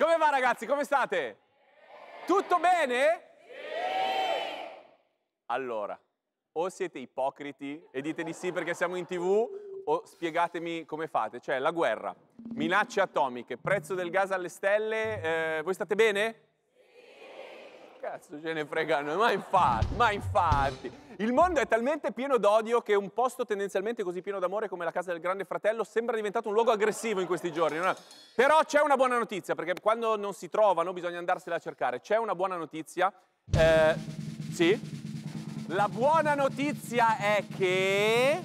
Come va ragazzi? Come state? Tutto bene? Sì. Allora, o siete ipocriti e dite di sì perché siamo in tv, o spiegatemi come fate. Cioè, la guerra, minacce atomiche, prezzo del gas alle stelle, eh, voi state bene? Sì! cazzo ce ne fregano? Ma infatti, ma infatti. Il mondo è talmente pieno d'odio che un posto tendenzialmente così pieno d'amore come la casa del grande fratello sembra diventato un luogo aggressivo in questi giorni. È... Però c'è una buona notizia, perché quando non si trovano bisogna andarsela a cercare. C'è una buona notizia. Eh, sì? La buona notizia è che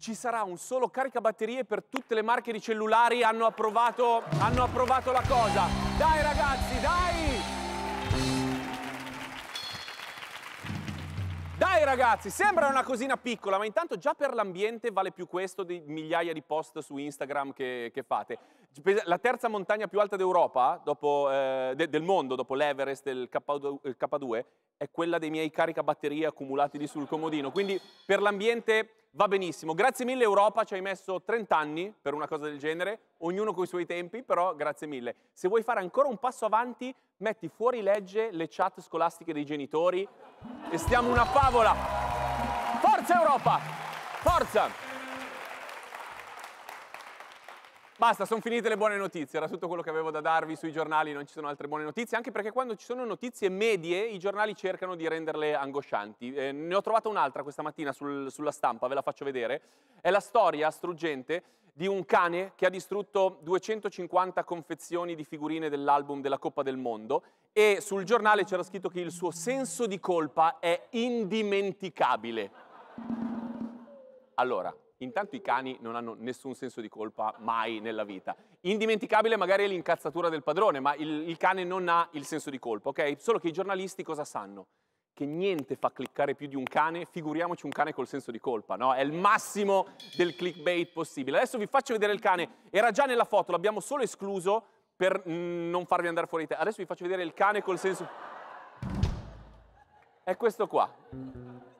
ci sarà un solo caricabatterie per tutte le marche di cellulari hanno approvato, hanno approvato la cosa. Dai ragazzi, dai! Dai ragazzi, sembra una cosina piccola, ma intanto già per l'ambiente vale più questo di migliaia di post su Instagram che, che fate. La terza montagna più alta d'Europa, eh, de, del mondo, dopo l'Everest e il K2, è quella dei miei caricabatterie accumulati lì sul comodino. Quindi per l'ambiente va benissimo. Grazie mille Europa, ci hai messo 30 anni per una cosa del genere, ognuno con i suoi tempi, però grazie mille. Se vuoi fare ancora un passo avanti, metti fuori legge le chat scolastiche dei genitori e stiamo una favola. Forza Europa! Forza! Basta, sono finite le buone notizie, era tutto quello che avevo da darvi sui giornali, non ci sono altre buone notizie, anche perché quando ci sono notizie medie i giornali cercano di renderle angoscianti. Eh, ne ho trovata un'altra questa mattina sul, sulla stampa, ve la faccio vedere. È la storia struggente di un cane che ha distrutto 250 confezioni di figurine dell'album della Coppa del Mondo e sul giornale c'era scritto che il suo senso di colpa è indimenticabile. Allora, Intanto i cani non hanno nessun senso di colpa mai nella vita. Indimenticabile magari è l'incazzatura del padrone, ma il, il cane non ha il senso di colpa, ok? Solo che i giornalisti cosa sanno? Che niente fa cliccare più di un cane, figuriamoci un cane col senso di colpa, no? È il massimo del clickbait possibile. Adesso vi faccio vedere il cane, era già nella foto, l'abbiamo solo escluso per mm, non farvi andare fuori di te. Adesso vi faccio vedere il cane col senso... È questo qua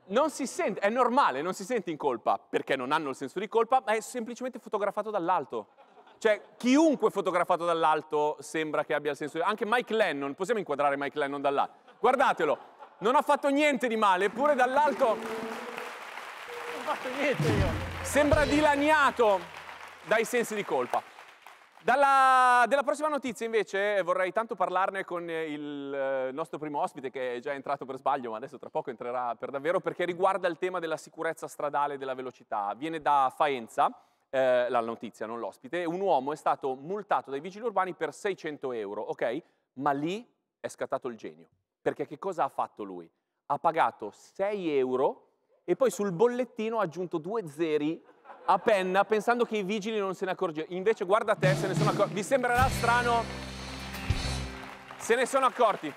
non si sente, è normale, non si sente in colpa, perché non hanno il senso di colpa, ma è semplicemente fotografato dall'alto. Cioè, chiunque fotografato dall'alto sembra che abbia il senso di... colpa. Anche Mike Lennon, possiamo inquadrare Mike Lennon dall'alto? Guardatelo, non ha fatto niente di male, eppure dall'alto... Non ho fatto niente io. Sembra dilaniato dai sensi di colpa. Dalla, della prossima notizia invece vorrei tanto parlarne con il eh, nostro primo ospite che è già entrato per sbaglio ma adesso tra poco entrerà per davvero perché riguarda il tema della sicurezza stradale e della velocità. Viene da Faenza, eh, la notizia non l'ospite, un uomo è stato multato dai vigili urbani per 600 euro, ok? Ma lì è scattato il genio perché che cosa ha fatto lui? Ha pagato 6 euro e poi sul bollettino ha aggiunto due zeri a penna pensando che i vigili non se ne accorgessero. Invece guarda te, se ne sono accorti. Vi sembrerà strano? Se ne sono accorti.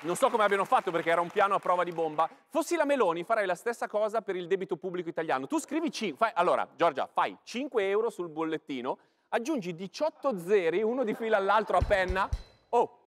Non so come abbiano fatto perché era un piano a prova di bomba. Fossi la Meloni farei la stessa cosa per il debito pubblico italiano. Tu scrivi 5, fai, allora Giorgia, fai 5 euro sul bollettino, aggiungi 18 zeri, uno di fila all'altro a penna. Oh,